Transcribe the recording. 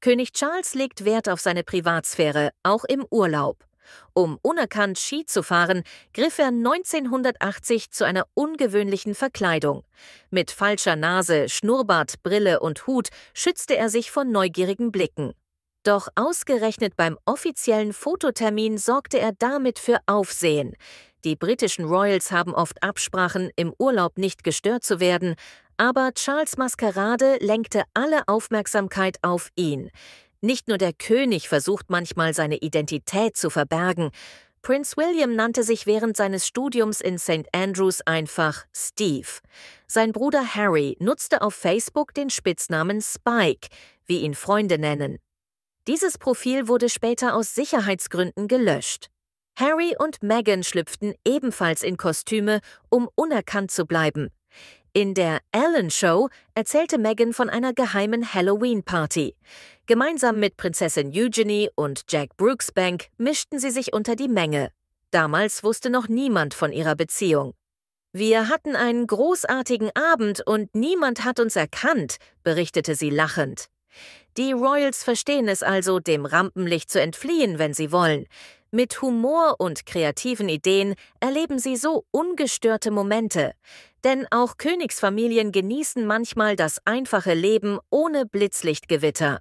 König Charles legt Wert auf seine Privatsphäre, auch im Urlaub. Um unerkannt Ski zu fahren, griff er 1980 zu einer ungewöhnlichen Verkleidung. Mit falscher Nase, Schnurrbart, Brille und Hut schützte er sich vor neugierigen Blicken. Doch ausgerechnet beim offiziellen Fototermin sorgte er damit für Aufsehen. Die britischen Royals haben oft Absprachen, im Urlaub nicht gestört zu werden, aber Charles Maskerade lenkte alle Aufmerksamkeit auf ihn. Nicht nur der König versucht manchmal seine Identität zu verbergen, Prinz William nannte sich während seines Studiums in St. Andrews einfach Steve. Sein Bruder Harry nutzte auf Facebook den Spitznamen Spike, wie ihn Freunde nennen. Dieses Profil wurde später aus Sicherheitsgründen gelöscht. Harry und Meghan schlüpften ebenfalls in Kostüme, um unerkannt zu bleiben. In der Ellen Show erzählte Meghan von einer geheimen Halloween-Party. Gemeinsam mit Prinzessin Eugenie und Jack Brooksbank mischten sie sich unter die Menge. Damals wusste noch niemand von ihrer Beziehung. Wir hatten einen großartigen Abend und niemand hat uns erkannt, berichtete sie lachend. Die Royals verstehen es also, dem Rampenlicht zu entfliehen, wenn sie wollen. Mit Humor und kreativen Ideen erleben sie so ungestörte Momente, denn auch Königsfamilien genießen manchmal das einfache Leben ohne Blitzlichtgewitter.